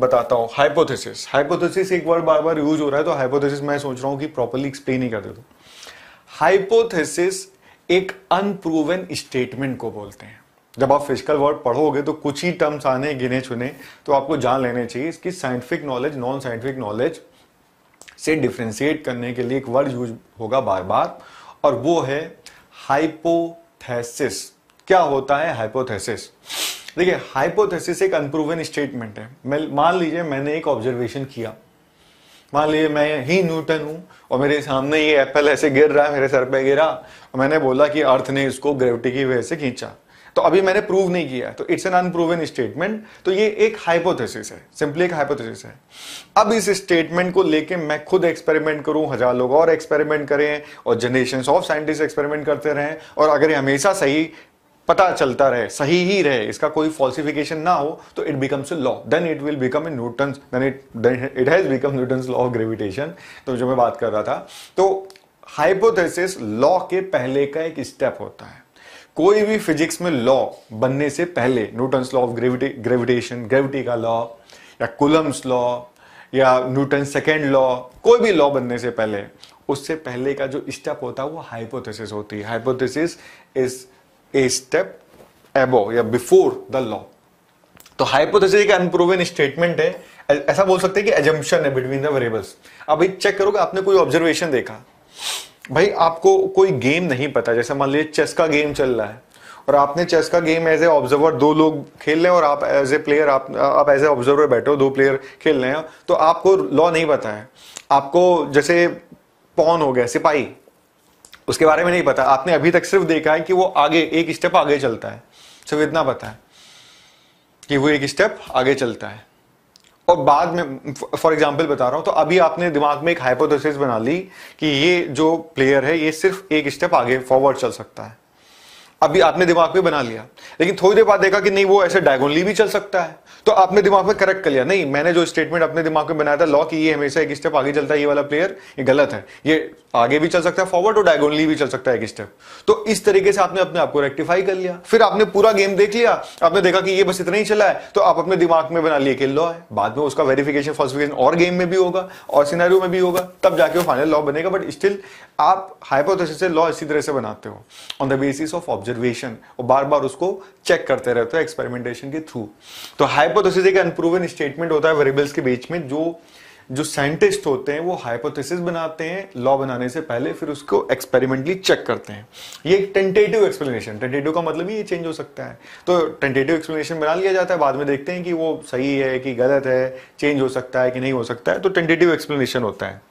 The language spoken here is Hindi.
बताता हूँ हाइपोथेसिस हाइपोथेसिस एक वर्ड बार बार यूज हो रहा है तो हाइपोथेसिस मैं सोच रहा हूँ कि प्रॉपरली एक्सप्लेन ही कर दे दो तो। हाइपोथेसिस एक अनप्रूवन स्टेटमेंट को बोलते हैं जब आप फिजिकल वर्ड पढ़ोगे तो कुछ ही टर्म्स आने गिने चुने तो आपको जान लेने चाहिए इसकी scientific knowledge non scientific knowledge से डिफ्रेंशिएट करने के लिए एक वर्ड यूज होगा बार बार और वो है हाइपोथेसिस क्या होता है हाइपोथेसिस देखिए हाइपोथेसिस एक अनप्रूवन स्टेटमेंट है मान लीजिए मैंने एक ऑब्जर्वेशन किया मान लीजिए मैं ही न्यूटन हूं और मेरे सामने ये एप्पल ऐसे गिर रहा है मेरे सर पे गिरा और मैंने बोला कि अर्थ ने इसको ग्रेविटी की वजह से खींचा तो अभी मैंने प्रूव नहीं किया तो इट्स एन अनप्रूवन स्टेटमेंट तो ये एक हाइपोथेसिस है सिंपली एक हाइपोथेसिस है अब इस स्टेटमेंट को लेके मैं खुद एक्सपेरिमेंट करूं हजार लोग और एक्सपेरिमेंट करें और जनरेशन ऑफ साइंटिस्ट एक्सपेरिमेंट करते रहें और अगर ये हमेशा सही पता चलता रहे सही ही रहे इसका कोई फॉल्सिफिकेशन ना हो तो it becomes law then it will become a Newton then it then it has become Newton law of gravitation तो जो मैं बात कर रहा था तो हाइपोथेसिस लॉ के पहले का एक स्टेप होता है कोई भी फिजिक्स में लॉ बनने से पहले Newton's law of gravity gravitation gravity का लॉ या कुलम्स लॉ या न्यूटन सेकेंड लॉ कोई भी लॉ बनने से पहले उससे पहले का जो स्टेप होता है वो हाइपोथेसिस होती है hypothesis is a step above या बिफोर द लॉ तो हाइपोथेसिस एक अनप्रूवन स्टेटमेंट है ऐसा बोल सकते हैं कि एजम्पशन है बिटवीन द वेरिएबल्स अब एक चेक करोगे आपने कोई ऑब्जर्वेशन देखा भाई आपको कोई गेम नहीं पता जैसे मान लीजिए चेस का गेम चल रहा है और आपने चेस का गेम एज ए ऑब्जर्वर दो लोग खेल रहे हैं और आप एज ए प्लेयर आप आप एज ए ऑब्जर्वर बैठे हो दो प्लेयर खेल रहे हैं तो आपको लॉ नहीं पता है आपको जैसे पॉन हो गया सिपाही उसके बारे में नहीं पता आपने अभी तक सिर्फ देखा है कि वो आगे एक स्टेप आगे चलता है सिर्फ इतना पता है कि वो एक स्टेप आगे चलता है और बाद में फॉर एग्जाम्पल बता रहा हूं तो अभी आपने दिमाग में एक हाइपोथेसिस बना ली कि ये जो प्लेयर है ये सिर्फ एक स्टेप आगे फॉरवर्ड चल सकता है अभी आपने दिमाग में बना लिया लेकिन थोड़ी देर बाद देखा कि नहीं वो ऐसे डायगोनली भी चल सकता है तो आपने दिमाग में करेक्ट कर लिया नहीं मैंने जो स्टेटमेंट अपने दिमाग में बनाया था लॉ कि ये हमेशा एक स्टेप आगे चलता है ये वाला प्लेयर ये गलत है ये आगे भी चल सकता है फॉरवर्ड और डायगोनली भी चल सकता है एक स्टेप तो इस तरीके से आपने अपने आप को रेक्टिफाई कर लिया फिर आपने पूरा गेम देख लिया आपने देखा कि ये बस इतना ही चला है तो आप अपने दिमाग में बना लिए कि लॉ है बाद में उसका वेरिफिकेशन फॉल्सिफिकेशन और गेम में भी होगा और सिनेरियो में भी होगा तब जाके वो फाइनल लॉ बनेगा बट स्टिल आप हाइपोथेसिस से लॉ इसी तरह से बनाते हो on the basis of object observation और बार बार उसको चेक करते रहते हो एक्सपेरिमेंटेशन के थ्रू तो हाइपोथेसिस एक अनप्रूवन स्टेटमेंट होता है वेरिएबल्स के बीच में जो जो साइंटिस्ट होते हैं वो हाइपोथेसिस बनाते हैं लॉ बनाने से पहले फिर उसको एक्सपेरिमेंटली चेक करते हैं ये एक टेंटेटिव एक्सप्लेनेशन टेंटेटिव का मतलब ही ये चेंज हो सकता है तो टेंटेटिव एक्सप्लेनेशन बना लिया जाता है बाद में देखते हैं कि वो सही है कि गलत है चेंज हो सकता है कि नहीं हो सकता है तो टेंटेटिव एक्सप्लेनेशन होता है